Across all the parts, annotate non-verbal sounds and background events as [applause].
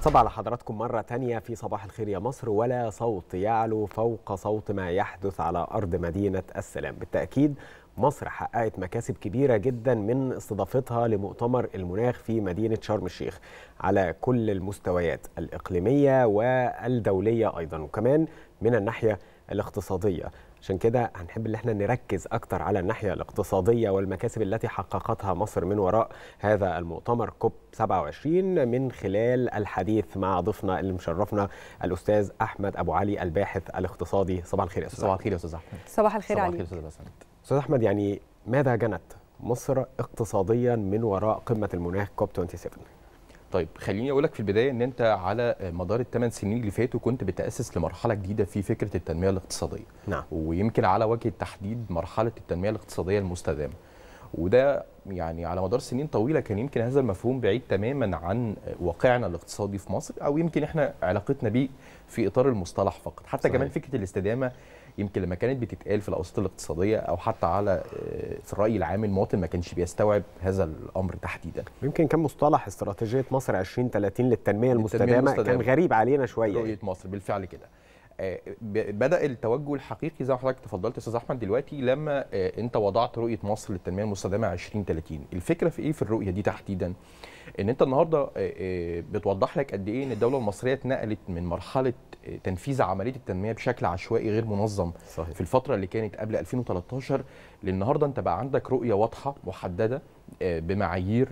صباح لحضراتكم مرة تانية في صباح الخير يا مصر ولا صوت يعلو فوق صوت ما يحدث على أرض مدينة السلام بالتأكيد مصر حققت مكاسب كبيرة جدا من استضافتها لمؤتمر المناخ في مدينة شرم الشيخ على كل المستويات الإقليمية والدولية أيضا وكمان من الناحية الاقتصادية عشان كده هنحب ان احنا نركز اكتر على الناحيه الاقتصاديه والمكاسب التي حققتها مصر من وراء هذا المؤتمر كوب 27 من خلال الحديث مع ضيفنا اللي مشرفنا الاستاذ احمد ابو علي الباحث الاقتصادي صباح الخير يا استاذ صباح الخير يا استاذ احمد صباح الخير عليك صباح الخير استاذ احمد يعني ماذا جنت مصر اقتصاديا من وراء قمه المناخ كوب 27 طيب خليني اقول لك في البدايه ان انت على مدار الثمان سنين اللي فاتوا كنت بتاسس لمرحله جديده في فكره التنميه الاقتصاديه نعم. ويمكن على وجه التحديد مرحله التنميه الاقتصاديه المستدامه وده يعني على مدار سنين طويله كان يمكن هذا المفهوم بعيد تماما عن واقعنا الاقتصادي في مصر او يمكن احنا علاقتنا بيه في اطار المصطلح فقط حتى صحيح. كمان فكره الاستدامه يمكن لما كانت بتتقال في الاوساط الاقتصاديه او حتى على آه، في الراي العام المواطن ما كانش بيستوعب هذا الامر تحديدا يمكن كان مصطلح استراتيجيه مصر 2030 للتنميه المستدامه, المستدامة. كان غريب علينا شويه رؤيه يعني. مصر بالفعل كده آه، بدا التوجه الحقيقي زي ما حضرتك تفضلت استاذ احمد دلوقتي لما آه، انت وضعت رؤيه مصر للتنميه المستدامه 2030 الفكره في ايه في الرؤيه دي تحديدا ان انت النهارده آه، بتوضح لك قد ايه ان الدوله المصريه اتنقلت من مرحله تنفيذ عمليه التنميه بشكل عشوائي غير منظم صحيح. في الفتره اللي كانت قبل 2013 للنهارده انت بقى عندك رؤيه واضحه محدده بمعايير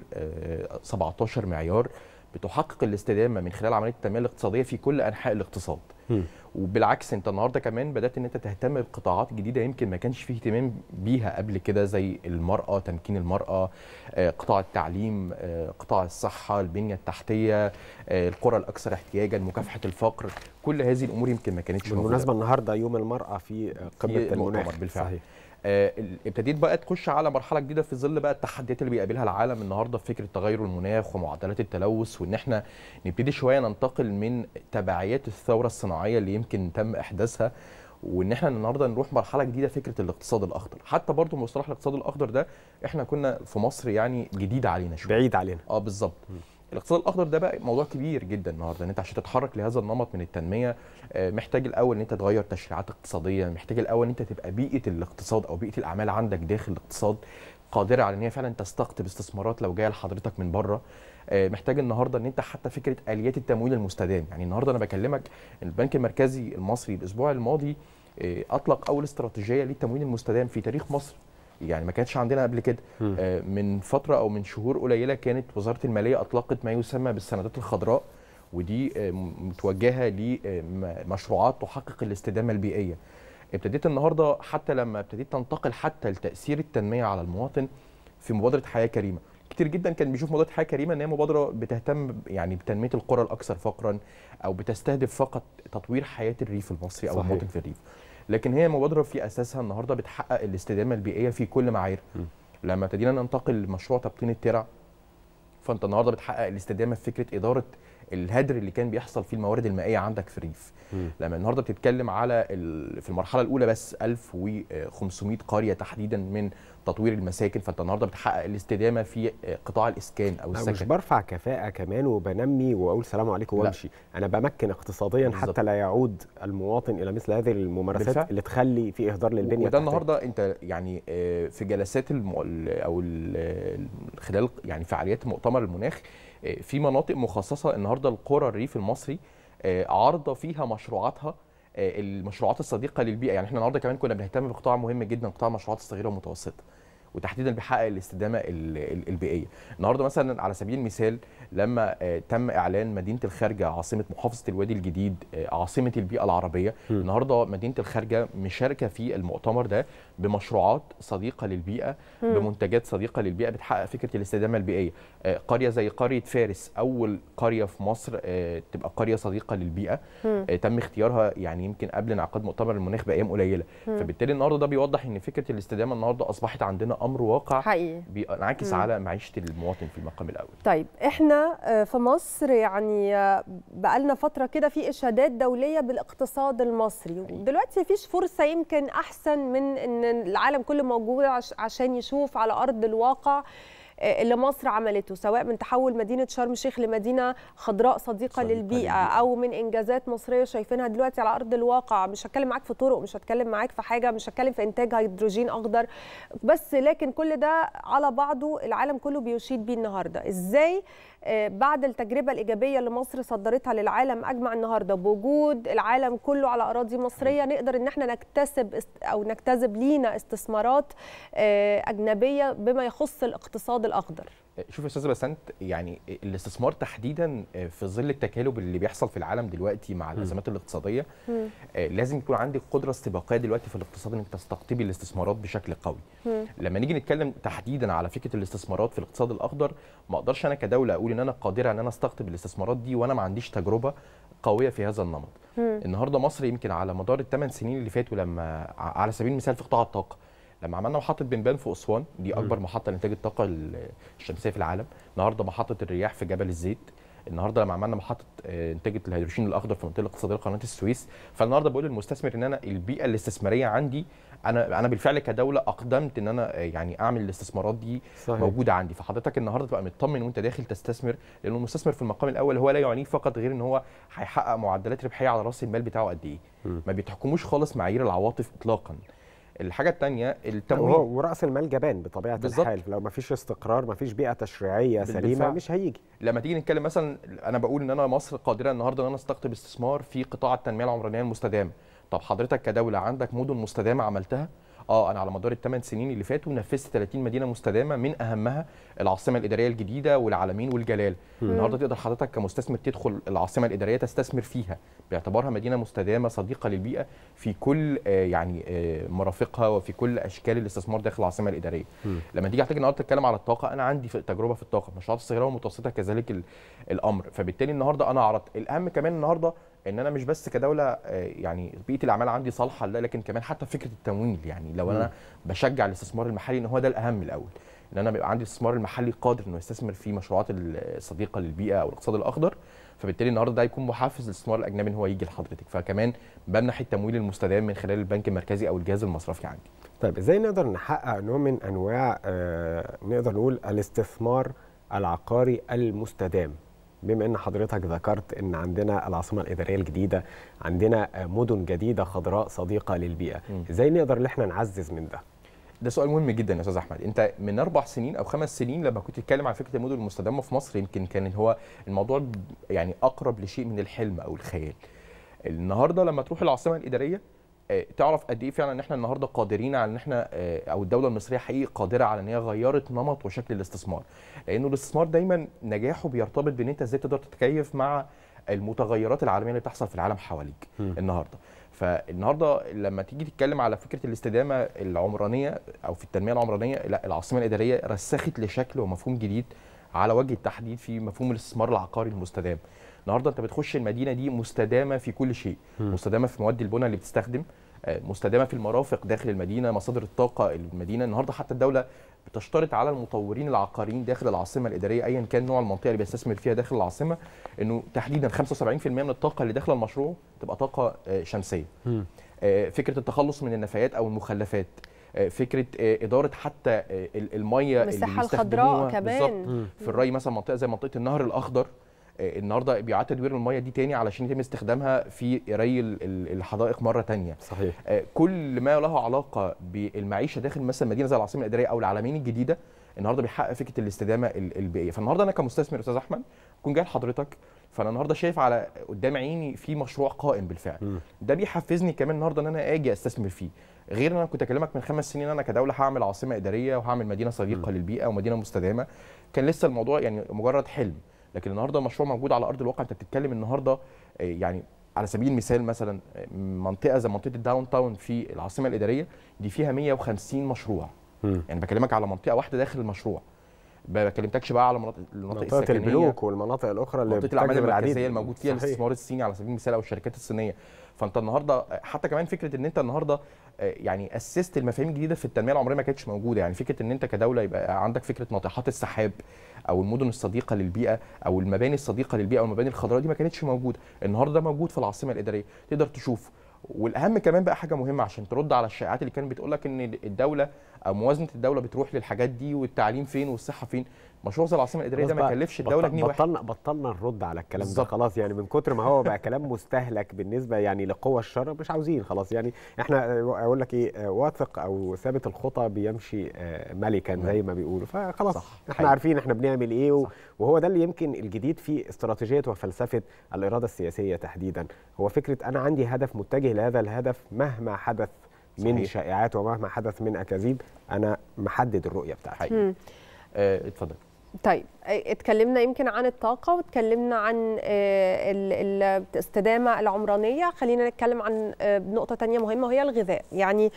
17 معيار بتحقق الاستدامه من خلال عمليه التنميه الاقتصاديه في كل انحاء الاقتصاد وبالعكس انت النهارده كمان بدات ان انت تهتم بقطاعات جديده يمكن ما كانش فيه اهتمام بيها قبل كده زي المراه تمكين المراه آه، قطاع التعليم آه، قطاع الصحه البنيه التحتيه آه، القرى الاكثر احتياجا مكافحه الفقر كل هذه الامور يمكن ما كانتش موجوده بالمناسبه النهارده يوم المراه في قمه المناخ بالفعل صحيح. آه، ابتديت بقى تخش على مرحله جديده في ظل بقى التحديات اللي بيقابلها العالم النهارده في فكره تغير المناخ ومعدلات التلوث وان احنا نبتدي شويه ننتقل من تبعيات الثوره الصناعيه اللي يمكن تم احداثها وان احنا النهارده نروح مرحله جديده فكره الاقتصاد الاخضر حتى برضو مصطلح الاقتصاد الاخضر ده احنا كنا في مصر يعني جديد علينا شويه بعيد علينا اه بالظبط الاقتصاد الاخضر ده بقى موضوع كبير جدا النهارده ان انت عشان تتحرك لهذا النمط من التنميه آه، محتاج الاول ان انت تغير تشريعات اقتصاديه محتاج الاول ان انت تبقى بيئه الاقتصاد او بيئه الاعمال عندك داخل الاقتصاد قادره على ان هي فعلا تستقطب استثمارات لو جايه لحضرتك من بره آه، محتاج النهارده ان انت حتى فكره اليات التمويل المستدام يعني النهارده انا بكلمك البنك المركزي المصري الاسبوع الماضي آه، اطلق اول استراتيجيه للتمويل المستدام في تاريخ مصر يعني ما كانتش عندنا قبل كده آه، من فتره او من شهور قليله كانت وزاره الماليه اطلقت ما يسمى بالسندات الخضراء ودي آه، متوجهه لمشروعات آه، تحقق الاستدامه البيئيه ابتديت النهارده حتى لما ابتديت تنتقل حتى لتاثير التنميه على المواطن في مبادره حياه كريمه كتير جدا كان بيشوف مبادره حياه كريمه ان هي مبادره بتهتم يعني بتنميه القرى الاكثر فقرا او بتستهدف فقط تطوير حياه الريف المصري او صحيح. المواطن في الريف لكن هي مبادره في اساسها النهارده بتحقق الاستدامه البيئيه في كل معاييرها لما تدينا ننتقل لمشروع تبطين الترع فانت النهارده بتحقق الاستدامه في فكره اداره الهدر اللي كان بيحصل في الموارد المائيه عندك في الريف لما النهارده بتتكلم على في المرحله الاولى بس 1500 قريه تحديدا من تطوير المساكن فانت النهارده بتحقق الاستدامه في قطاع الاسكان او السكن مش برفع كفاءه كمان وبنمي واقول سلام عليكم وامشي انا بمكن اقتصاديا بالزبط. حتى لا يعود المواطن الى مثل هذه الممارسات بالفعل. اللي تخلي في اهدار للبنيه وده النهارده انت يعني آه، في جلسات المو... او خلال يعني فعاليات مؤتمر المناخ آه، في مناطق مخصصه النهارده القرى الريف المصري آه، عارضه فيها مشروعاتها آه، المشروعات الصديقه للبيئه يعني احنا النهارده كمان كنا بنهتم بقطاع مهم جدا قطاع المشروعات الصغيره والمتوسطه وتحديدا بيحقق الاستدامه البيئيه النهارده مثلا على سبيل المثال لما آه، تم اعلان مدينه الخارجه عاصمه محافظه الوادي الجديد آه، عاصمه البيئه العربيه النهارده مدينه الخارجه مشاركه في المؤتمر ده بمشروعات صديقه للبيئه بمنتجات صديقه للبيئه بتحقق فكره الاستدامه البيئيه آه، قريه زي قريه فارس اول قريه في مصر تبقى قريه صديقه للبيئه تم اختيارها يعني يمكن قبل انعقاد مؤتمر المناخ بايام قليله فبالتالي النهارده ده بيوضح ان فكره الاستدامه النهارده اصبحت عندنا امر واقع حقيقي بينعكس على معيشه المواطن في المقام الاول طيب احنا آه، في مصر يعني آه، بقالنا فتره كده في اشادات دوليه بالاقتصاد المصري دلوقتي مفيش فرصه يمكن احسن من ان العالم كله موجود عشان يشوف على ارض الواقع اللي مصر عملته سواء من تحول مدينه شرم الشيخ لمدينه خضراء صديقه, صديقة للبيئه للبيئة. او من انجازات مصريه شايفينها دلوقتي على ارض الواقع مش هتكلم معاك في طرق مش هتكلم معاك في حاجه مش هتكلم في انتاج هيدروجين اخضر بس لكن كل ده على بعضه العالم كله بيشيد بيه النهارده ازاي آه، بعد التجربه الايجابيه اللي مصر صدرتها للعالم اجمع النهارده بوجود العالم كله على اراضي مصريه نقدر ان احنا نكتسب او نجتذب لينا استثمارات آه، اجنبيه بما يخص الاقتصاد الاخضر شوف يا استاذ بسنت يعني الاستثمار تحديدا في ظل التكالب اللي بيحصل في العالم دلوقتي مع الازمات الاقتصاديه آه، لازم يكون عندك قدره استباقيه دلوقتي في الاقتصاد انك تستقطبي الاستثمارات بشكل قوي لما نيجي نتكلم تحديدا على فكره الاستثمارات في الاقتصاد الاخضر ما اقدرش انا كدوله اقول ان انا قادره ان انا استقطب الاستثمارات دي وانا ما عنديش تجربه قويه في هذا النمط النهارده مصر يمكن على مدار الثمان سنين اللي فاتوا لما على سبيل المثال في قطاع الطاقه لما عملنا محطه بنبان في اسوان دي اكبر محطه لانتاج الطاقه الشمسيه في العالم النهارده محطه الرياح في جبل الزيت النهارده لما عملنا محطه آه، انتاج الهيدروجين الاخضر في المنطقه الاقتصاديه قناه السويس فالنهارده بقول للمستثمر ان انا البيئه الاستثماريه عندي انا انا بالفعل كدوله اقدمت ان انا آه، يعني اعمل الاستثمارات دي صحيح. موجوده عندي فحضرتك النهارده تبقى مطمن وانت داخل تستثمر لان المستثمر في المقام الاول هو لا يعنيه فقط غير ان هو هيحقق معدلات ربحيه على راس المال بتاعه قد ايه ما بيتحكموش خالص معايير العواطف اطلاقا الحاجه الثانيه التمويل وراس المال جبان بطبيعه بالزبط. الحال لو ما فيش استقرار ما فيش بيئه تشريعيه سليمه بالفعل. مش هيجي لما تيجي نتكلم مثلا انا بقول ان انا مصر قادره النهارده ان انا استقطب استثمار في قطاع التنميه العمرانيه المستدامه طب حضرتك كدوله عندك مدن مستدامه عملتها اه انا على مدار الثمان سنين اللي فاتوا نفذت 30 مدينه مستدامه من اهمها العاصمه الاداريه الجديده والعالمين والجلال مم. النهارده تقدر حضرتك كمستثمر تدخل العاصمه الاداريه تستثمر فيها باعتبارها مدينه مستدامه صديقه للبيئه في كل آه، يعني آه، مرافقها وفي كل اشكال الاستثمار داخل العاصمه الاداريه مم. لما تيجي تحتاج النهارده تتكلم على الطاقه انا عندي في تجربه في الطاقه مشروعات الصغيره والمتوسطه كذلك الامر فبالتالي النهارده انا عرضت الاهم كمان النهارده ان انا مش بس كدوله آه، يعني بيئه الاعمال عندي صالحه لكن كمان حتى فكره التمويل يعني لو انا بشجع الاستثمار المحلي ان هو ده الاهم الاول ان انا بيبقى عندي الاستثمار المحلي قادر انه يستثمر في مشروعات الصديقه للبيئه او الاقتصاد الاخضر فبالتالي النهارده ده هيكون محفز للاستثمار الاجنبي ان هو يجي لحضرتك فكمان بمنح التمويل المستدام من خلال البنك المركزي او الجهاز المصرفي عندي طيب ازاي نقدر نحقق نوع من انواع آه نقدر نقول الاستثمار العقاري المستدام بما ان حضرتك ذكرت ان عندنا العاصمه الاداريه الجديده عندنا مدن جديده خضراء صديقه للبيئه ازاي نقدر ان احنا نعزز من ده ده سؤال مهم جدا يا استاذ احمد انت من اربع سنين او خمس سنين لما كنت تتكلم عن فكره المدن المستدامه في مصر يمكن كان هو الموضوع يعني اقرب لشيء من الحلم او الخيال النهارده لما تروح العاصمه الاداريه آه، تعرف قد ايه فعلا ان احنا النهارده قادرين على ان احنا آه، او الدوله المصريه حقيقي قادره على ان هي غيرت نمط وشكل الاستثمار لانه الاستثمار دايما نجاحه بيرتبط بان انت ازاي تقدر تتكيف مع المتغيرات العالميه اللي بتحصل في العالم حواليك م. النهارده فالنهارده لما تيجي تتكلم على فكره الاستدامه العمرانيه او في التنميه العمرانيه لا العاصمه الاداريه رسخت لشكل ومفهوم جديد على وجه التحديد في مفهوم الاستثمار العقاري المستدام النهارده انت بتخش المدينه دي مستدامه في كل شيء م. مستدامه في مواد البناء اللي بتستخدم آه، مستدامه في المرافق داخل المدينه مصادر الطاقه المدينه النهارده حتى الدوله بتشترط على المطورين العقاريين داخل العاصمه الاداريه ايا كان نوع المنطقه اللي بيستثمر فيها داخل العاصمه انه تحديدا 75% من الطاقه اللي داخله المشروع تبقى طاقه آه، شمسيه آه، فكره التخلص من النفايات او المخلفات فكره اداره حتى الميه المساحه الخضراء كمان في الري مثلا منطقه زي منطقه النهر الاخضر آه، النهارده بيعاد تدوير الميه دي تاني علشان يتم استخدامها في ري الحدائق مره تانيه صحيح آه، كل ما له علاقه بالمعيشه داخل مثلا مدينه زي العاصمه الاداريه او العالمين الجديده النهارده بيحقق فكره الاستدامه البيئيه فالنهارده انا كمستثمر استاذ احمد اكون جاي لحضرتك فانا النهارده شايف على قدام عيني في مشروع قائم بالفعل م. ده بيحفزني كمان النهارده ان انا اجي استثمر فيه غير ان انا كنت اكلمك من خمس سنين انا كدوله هعمل عاصمه اداريه وهعمل مدينه صديقه م. للبيئه ومدينه مستدامه كان لسه الموضوع يعني مجرد حلم لكن النهارده مشروع موجود على ارض الواقع انت بتتكلم النهارده آه، يعني على سبيل المثال مثلا آه، منطقه زي منطقه الداون تاون في العاصمه الاداريه دي فيها 150 مشروع يعني بكلمك على منطقه واحده داخل المشروع ما بكلمتكش بقى على مناطق المناطق منطقه البنوك والمناطق الاخرى اللي منطقه الاعمال المركزيه الموجود فيها الاستثمار الصيني على سبيل المثال او الشركات الصينيه فانت النهارده آه، حتى كمان فكره ان انت النهارده يعني اسست المفاهيم الجديده في التنميه العمريه ما كانتش موجوده يعني فكره ان انت كدوله يبقى عندك فكره ناطحات السحاب او المدن الصديقه للبيئه او المباني الصديقه للبيئه او المباني الخضراء دي ما كانتش موجوده النهارده موجود في العاصمه الاداريه تقدر تشوفه والاهم كمان بقى حاجه مهمه عشان ترد على الشائعات اللي كانت بتقول لك ان الدوله او موازنه الدوله بتروح للحاجات دي والتعليم فين والصحه فين مشروع زي العاصمه الاداريه ده ما يكلفش الدوله جنيه واحد بطلنا بطلنا نرد على الكلام ده خلاص يعني من كتر ما هو بقى كلام مستهلك بالنسبه يعني لقوى الشر مش عاوزين خلاص يعني احنا آه، اقول لك ايه آه، واثق او ثابت الخطى بيمشي آه، ملكا زي ما بيقولوا فخلاص صح. احنا حقيقي. عارفين احنا بنعمل ايه صح. وهو ده اللي يمكن الجديد في استراتيجيه وفلسفه الاراده السياسيه تحديدا هو فكره انا عندي هدف متجه لهذا الهدف مهما حدث صحيح. من شائعات ومهما حدث من اكاذيب انا محدد الرؤيه بتاعتي آه، اتفضل طيب آه، اتكلمنا يمكن عن الطاقه واتكلمنا عن آه، الاستدامه العمرانيه خلينا نتكلم عن نقطه تانية مهمه وهي الغذاء يعني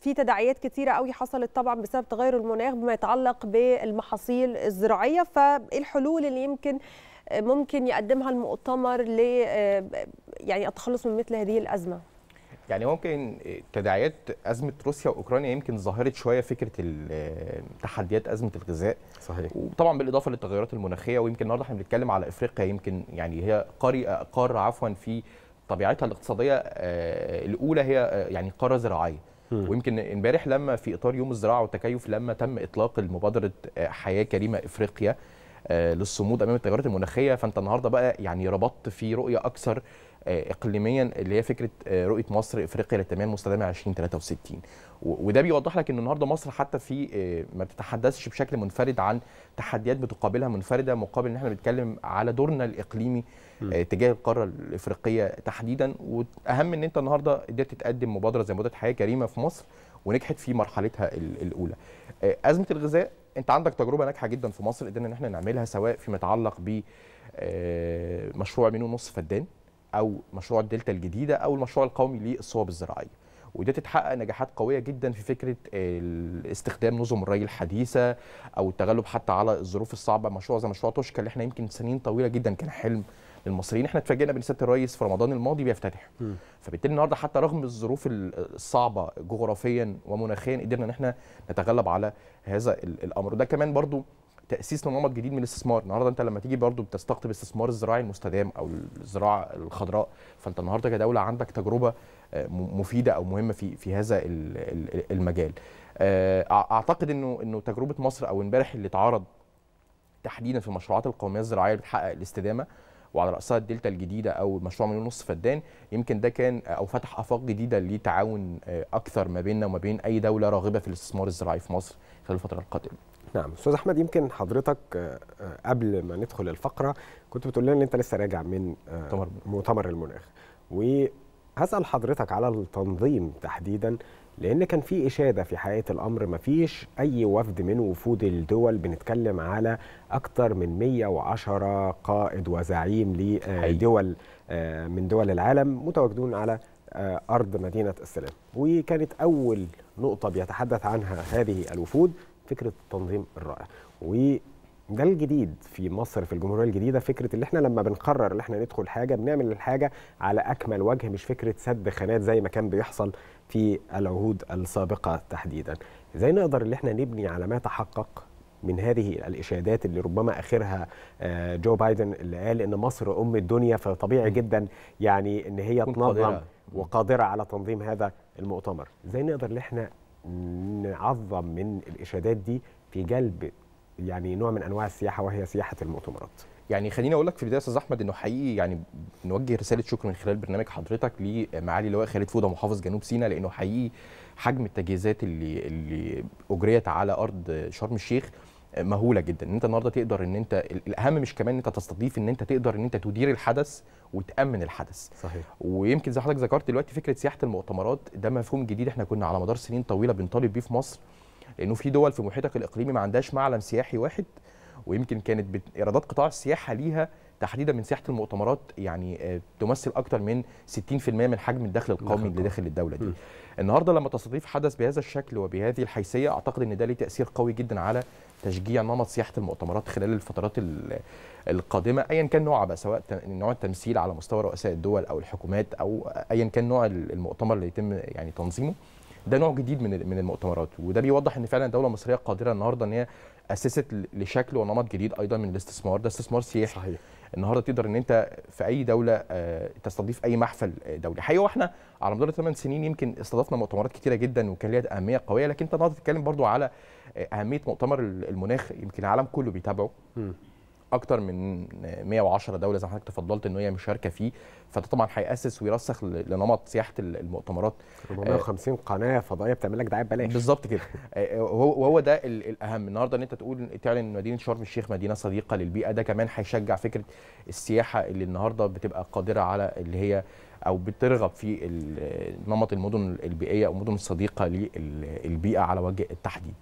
في تداعيات كثيرة قوي حصلت طبعا بسبب تغير المناخ بما يتعلق بالمحاصيل الزراعيه فايه الحلول اللي يمكن ممكن يقدمها المؤتمر ل يعني التخلص من مثل هذه الازمه يعني ممكن تداعيات ازمه روسيا واوكرانيا يمكن ظهرت شويه فكره تحديات ازمه الغذاء صحيح وطبعا بالاضافه للتغيرات المناخيه ويمكن النهارده احنا بنتكلم على افريقيا يمكن يعني هي قارئه قاره عفوا في طبيعتها الاقتصاديه آه، الاولى هي آه، يعني قاره زراعيه ويمكن امبارح لما في اطار يوم الزراعه والتكيف لما تم اطلاق مبادره آه، حياه كريمه افريقيا للصمود امام التغيرات المناخيه فانت النهارده بقى يعني ربطت في رؤيه اكثر آه، اقليميا اللي هي فكره آه، رؤيه مصر افريقيا للتنميه المستدامه 2063 وده بيوضح لك ان النهارده مصر حتى في آه، ما بتتحدثش بشكل منفرد عن تحديات بتقابلها منفرده مقابل ان احنا بنتكلم على دورنا الاقليمي م. تجاه القاره الافريقيه تحديدا واهم ان انت النهارده قدرت تقدم مبادره زي مبادره حياه كريمه في مصر ونجحت في مرحلتها الاولى ازمه الغذاء انت عندك تجربه ناجحه جدا في مصر قدرنا ان احنا نعملها سواء فيما يتعلق ب مشروع منو نص فدان او مشروع الدلتا الجديده او المشروع القومي للصواب الزراعيه وده تتحقق نجاحات قويه جدا في فكره استخدام نظم الري الحديثه او التغلب حتى على الظروف الصعبه مشروع زي مشروع توشكا اللي احنا يمكن سنين طويله جدا كان حلم للمصريين احنا اتفاجئنا بان سياده الرئيس في رمضان الماضي بيفتتح فبالتالي النهارده حتى رغم الظروف الصعبه جغرافيا ومناخيا قدرنا ان احنا نتغلب على هذا الامر ده كمان برضو تاسيس لنمط جديد من الاستثمار النهارده انت لما تيجي برضو بتستقطب استثمار الزراعي المستدام او الزراعه الخضراء فانت النهارده كدوله عندك تجربه آه، مفيده او مهمه في في هذا المجال آه، اعتقد انه انه تجربه مصر او امبارح اللي اتعرض تحديدا في المشروعات القوميه الزراعيه اللي بتحقق الاستدامه وعلى راسها الدلتا الجديده او مشروع مليون ونص فدان يمكن ده كان او فتح افاق جديده لتعاون آه، اكثر ما بيننا وما بين اي دوله راغبه في الاستثمار الزراعي في مصر خلال الفتره القادمه نعم استاذ احمد يمكن حضرتك آه، آه، قبل ما ندخل الفقره كنت بتقول لنا ان انت لسه راجع من آه، مؤتمر المناخ وهسال حضرتك على التنظيم تحديدا لان كان في اشاده في حقيقه الامر ما فيش اي وفد من وفود الدول بنتكلم على اكثر من 110 قائد وزعيم لدول من دول العالم متواجدون على ارض مدينه السلام وكانت اول نقطه بيتحدث عنها هذه الوفود فكره التنظيم الرائع وده الجديد في مصر في الجمهوريه الجديده فكره اللي احنا لما بنقرر ان احنا ندخل حاجه بنعمل الحاجه على اكمل وجه مش فكره سد خانات زي ما كان بيحصل في العهود السابقه تحديدا ازاي نقدر ان احنا نبني على ما تحقق من هذه الاشادات اللي ربما اخرها آه، جو بايدن اللي قال ان مصر ام الدنيا فطبيعي جدا يعني ان هي تنظم وقادره على تنظيم هذا المؤتمر ازاي نقدر ان احنا نعظم من الإشادات دي في جلب يعني نوع من أنواع السياحة وهي سياحة المؤتمرات يعني خليني اقول لك في البدايه يا استاذ احمد انه حقيقي يعني نوجه رساله شكر من خلال برنامج حضرتك لمعالي اللواء خالد فوده محافظ جنوب سيناء لانه حقيقي حجم التجهيزات اللي اللي اجريت على ارض شرم الشيخ مهوله جدا ان انت النهارده تقدر ان انت الاهم مش كمان ان انت تستضيف ان انت تقدر ان انت تدير الحدث وتامن الحدث صحيح ويمكن زي حضرتك ذكرت دلوقتي فكره سياحه المؤتمرات ده مفهوم جديد احنا كنا على مدار سنين طويله بنطالب بيه في مصر لانه في دول في محيطك الاقليمي ما عندهاش معلم سياحي واحد ويمكن كانت ايرادات قطاع السياحه ليها تحديدا من سياحه المؤتمرات يعني آه، تمثل اكثر من 60% من حجم الدخل القومي اللي داخل الدوله دي. النهارده لما تستضيف حدث بهذا الشكل وبهذه الحيثيه اعتقد ان ده ليه تاثير قوي جدا على تشجيع نمط سياحه المؤتمرات خلال الفترات القادمه ايا كان نوعها بقى سواء نوع التمثيل على مستوى رؤساء الدول او الحكومات او ايا كان نوع المؤتمر اللي يتم يعني تنظيمه ده نوع جديد من من المؤتمرات وده بيوضح ان فعلا الدوله المصريه قادره النهارده ان هي اسست لشكل ونمط جديد ايضا من الاستثمار ده استثمار سياحي صحيح. النهارده تقدر ان انت في اي دوله آه، تستضيف اي محفل آه، دولي حقيقه واحنا على مدار 8 سنين يمكن استضفنا مؤتمرات كتيره جدا وكان ليها اهميه قويه لكن انت النهارده بتتكلم برضو على آه، اهميه مؤتمر المناخ يمكن العالم كله بيتابعه اكتر من 110 دوله زي ما حضرتك تفضلت ان هي مشاركه فيه فده طبعا هياسس ويرسخ لنمط سياحه المؤتمرات 450 آه، قناه فضائيه بتعمل لك دعايه ببلاش بالظبط كده وهو آه، آه، ده الاهم النهارده ان انت تقول تعلن مدينه شرم الشيخ مدينه صديقه للبيئه ده كمان هيشجع فكره السياحه اللي النهارده بتبقى قادره على اللي هي او بترغب في نمط المدن البيئيه او المدن الصديقه للبيئه على وجه التحديد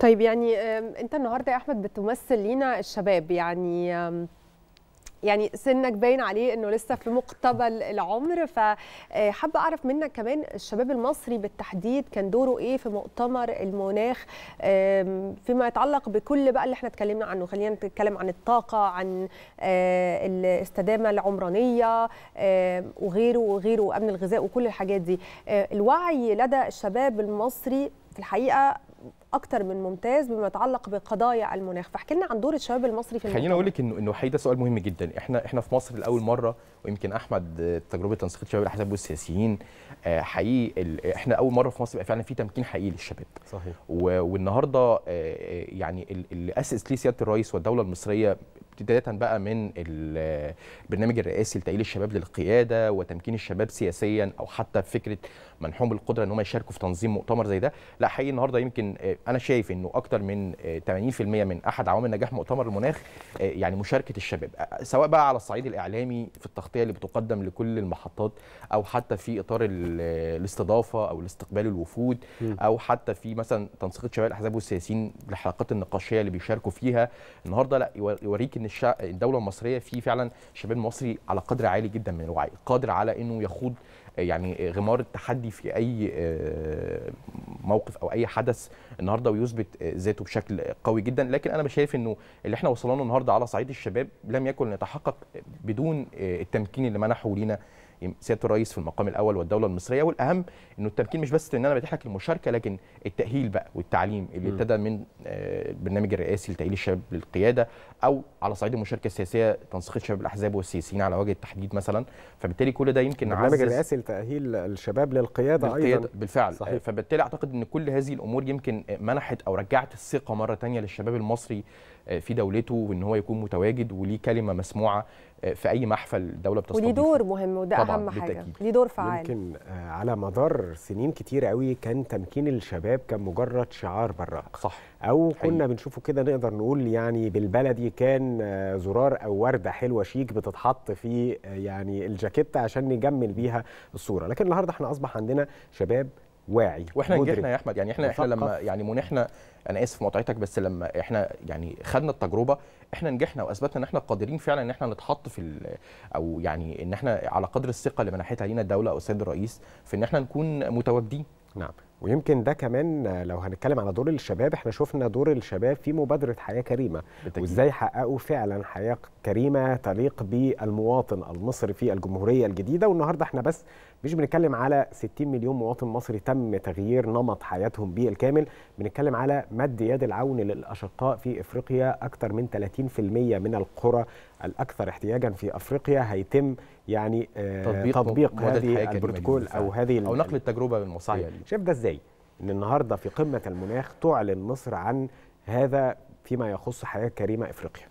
طيب يعني انت النهارده يا احمد بتمثل لينا الشباب يعني يعني سنك باين عليه انه لسه في مقتبل العمر فحابه آه، اعرف منك كمان الشباب المصري بالتحديد كان دوره ايه في مؤتمر المناخ فيما يتعلق بكل بقى اللي احنا اتكلمنا عنه خلينا نتكلم عن الطاقه عن آه، الاستدامه العمرانيه وغيره وغيره وامن الغذاء وكل الحاجات دي آه، الوعي لدى الشباب المصري في الحقيقه اكتر من ممتاز بما يتعلق بقضايا المناخ فاحكي لنا عن دور الشباب المصري في خليني اقول لك انه انه حقيقه سؤال مهم جدا احنا احنا في مصر لاول مره ويمكن احمد تجربه تنسيق الشباب الاحزاب والسياسيين آه، حقيقي آه، احنا اول مره في مصر يبقى فعلا في تمكين حقيقي للشباب صحيح والنهارده آه، يعني اللي اسس ليه سياده الرئيس والدوله المصريه ابتداء بقى من البرنامج الرئاسي لتأهيل الشباب للقياده وتمكين الشباب سياسيا او حتى فكره منحهم القدره ان هم يشاركوا في تنظيم مؤتمر زي ده لا حقيقي النهارده يمكن آه، انا شايف انه اكتر من 80% آه، من احد عوامل نجاح مؤتمر المناخ آه، يعني مشاركه الشباب سواء بقى على الصعيد الاعلامي في التغطيه اللي بتقدم لكل المحطات او حتى في اطار الاستضافه او الاستقبال الوفود او حتى في مثلا تنسيق شباب الاحزاب والسياسيين للحلقات النقاشيه اللي بيشاركوا فيها النهارده لا يوريك ان الدوله المصريه في فعلا شباب مصري على قدر عالي جدا من الوعي قادر على انه يخوض آه، يعني غمار التحدي في اي آه، موقف او اي حدث النهارده ويثبت آه، ذاته بشكل قوي جدا لكن انا شايف انه اللي احنا وصلنا له النهارده على صعيد الشباب لم يكن يتحقق بدون التمكين اللي منحه لينا سياده الرئيس في المقام الاول والدوله المصريه والاهم انه التمكين مش بس ان انا بتيح لك المشاركه لكن التاهيل بقى والتعليم اللي ابتدى من البرنامج آه، الرئاسي لتاهيل الشباب للقياده او على صعيد المشاركه السياسيه تنسيق الشباب الاحزاب والسياسيين على وجه التحديد مثلا فبالتالي كل ده يمكن البرنامج الرئاسي لتاهيل الشباب للقياده, للقيادة ايضا بالفعل صحيح. فبالتالي اعتقد ان كل هذه الامور يمكن آه، منحت او رجعت الثقه مره ثانيه للشباب المصري آه، في دولته وان هو يكون متواجد وليه كلمه مسموعه آه، في اي محفل دوله بتستضيفه وليه دور مهم وده اهم حاجه ليه دور فعال يمكن آه، على مدار سنين كتير قوي كان تمكين الشباب كان مجرد شعار براق صح او حقيقي. كنا بنشوفه كده نقدر نقول يعني بالبلدي كان زرار او ورده حلوه شيك بتتحط في يعني الجاكيته عشان نجمل بيها الصوره لكن النهارده احنا اصبح عندنا شباب واعي واحنا نجحنا يا احمد يعني احنا احنا لما يعني منحنا انا اسف مقاطعتك بس لما احنا يعني خدنا التجربه احنا نجحنا واثبتنا ان احنا قادرين فعلا ان احنا نتحط في او يعني ان احنا على قدر الثقه اللي منحتها لينا الدوله او السيد الرئيس في ان احنا نكون متواجدين نعم ويمكن ده كمان لو هنتكلم على دور الشباب احنا شفنا دور الشباب في مبادره حياه كريمه بالتأكيد. وازاي حققوا فعلا حياه كريمه تليق بالمواطن المصري في الجمهوريه الجديده والنهارده احنا بس مش بنتكلم على 60 مليون مواطن مصري تم تغيير نمط حياتهم بالكامل بنتكلم على مد يد العون للاشقاء في افريقيا اكثر من 30% من القرى الاكثر احتياجا في افريقيا هيتم يعني آه، تطبيق, تطبيق هذه البروتوكول او هذه او نقل التجربه بالمصريه شايف ده ازاي ان النهارده في قمه المناخ تعلن مصر عن هذا فيما يخص حياه كريمه افريقيا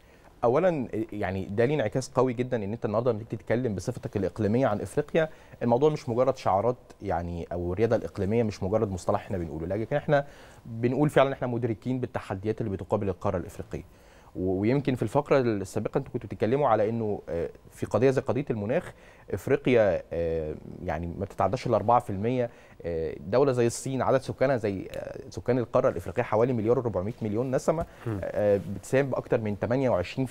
اولا يعني ده ليه انعكاس قوي جدا ان انت النهارده لما تيجي تتكلم بصفتك الاقليميه عن افريقيا الموضوع مش مجرد شعارات يعني او الرياضه الاقليميه مش مجرد مصطلح احنا بنقوله لكن احنا بنقول فعلا احنا مدركين بالتحديات اللي بتقابل القاره الافريقيه ويمكن في الفقره السابقه انتوا كنتوا بتتكلموا على انه آه، في قضيه زي قضيه المناخ افريقيا آه، يعني ما بتتعداش ال 4% آه، دوله زي الصين عدد سكانها زي سكان القاره الافريقيه حوالي مليار و400 مليون نسمه بتساهم باكثر من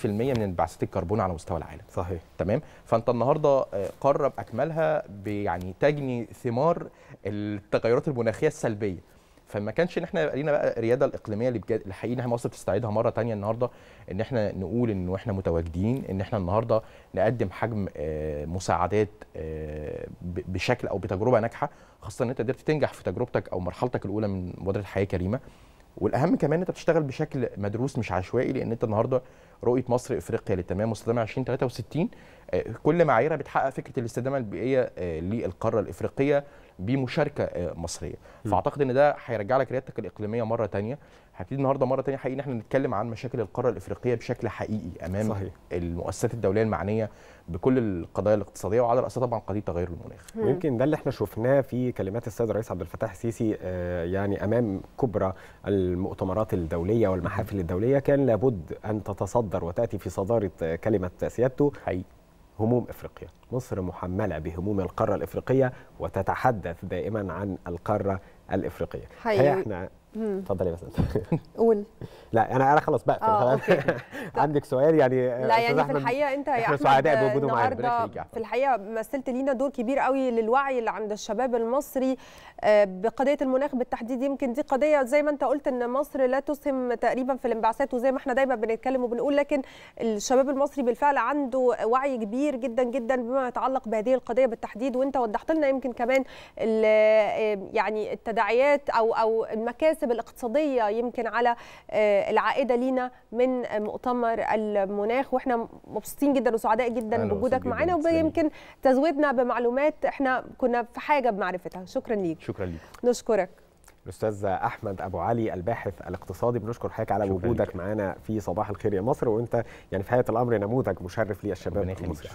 28% من انبعاثات الكربون على مستوى العالم صحيح تمام فانت النهارده قاره باكملها يعني تجني ثمار التغيرات المناخيه السلبيه فما كانش ان احنا لينا بقى الرياده الاقليميه اللي بجد الحقيقه ان احنا مصر تستعيدها مره ثانيه النهارده ان احنا نقول ان احنا متواجدين ان احنا النهارده نقدم حجم آه، مساعدات آه، بشكل او بتجربه ناجحه خاصه ان انت قدرت تنجح في تجربتك او مرحلتك الاولى من مبادره حياه كريمه والاهم كمان ان انت بتشتغل بشكل مدروس مش عشوائي لان انت النهارده رؤيه مصر افريقيا للتنميه المستدامه 2063 آه، كل معاييرها بتحقق فكره الاستدامه البيئيه للقاره الافريقيه بمشاركه آه، مصريه فاعتقد ان ده هيرجع لك ريادتك الاقليميه مره ثانيه هبتدي النهارده مره ثانيه حقيقي ان احنا نتكلم عن مشاكل القاره الافريقيه بشكل حقيقي امام صحيح. المؤسسات الدوليه المعنيه بكل القضايا الاقتصاديه وعلى راسها طبعا قضيه تغير المناخ ويمكن ده اللي احنا شفناه في كلمات السيد الرئيس عبد الفتاح السيسي آه، يعني امام كبرى المؤتمرات الدوليه والمحافل الدوليه كان لابد ان تتصدر وتاتي في صداره كلمه سيادته حقيقي. هموم افريقيا مصر محمله بهموم القاره الافريقيه وتتحدث دائما عن القاره الافريقيه حقيقي. احنا اتفضلي بس قول [laughs] لا انا انا خلاص بقى آه، [laughs] عندك سؤال يعني آه، لا يعني في الحقيقه انت يا احمد سعداء بوجوده في الحقيقه مثلت لينا دور كبير قوي للوعي اللي عند الشباب المصري آه، بقضيه المناخ بالتحديد يمكن دي قضيه زي ما انت قلت ان مصر لا تسهم تقريبا في الانبعاثات وزي ما احنا دايما بنتكلم وبنقول لكن الشباب المصري بالفعل عنده وعي كبير جدا جدا بما يتعلق بهذه القضيه بالتحديد وانت وضحت لنا يمكن كمان يعني التداعيات او او المكاسب المكاسب الاقتصاديه يمكن على آه، العائده لينا من آه، مؤتمر المناخ واحنا مبسوطين جدا وسعداء جدا بوجودك معانا ويمكن تزودنا بمعلومات احنا كنا في حاجه بمعرفتها شكرا ليك شكرا ليك نشكرك الاستاذ احمد ابو علي الباحث الاقتصادي بنشكر حضرتك على وجودك معانا في صباح الخير يا مصر وانت يعني في حياة الامر نموذج مشرف للشباب المصري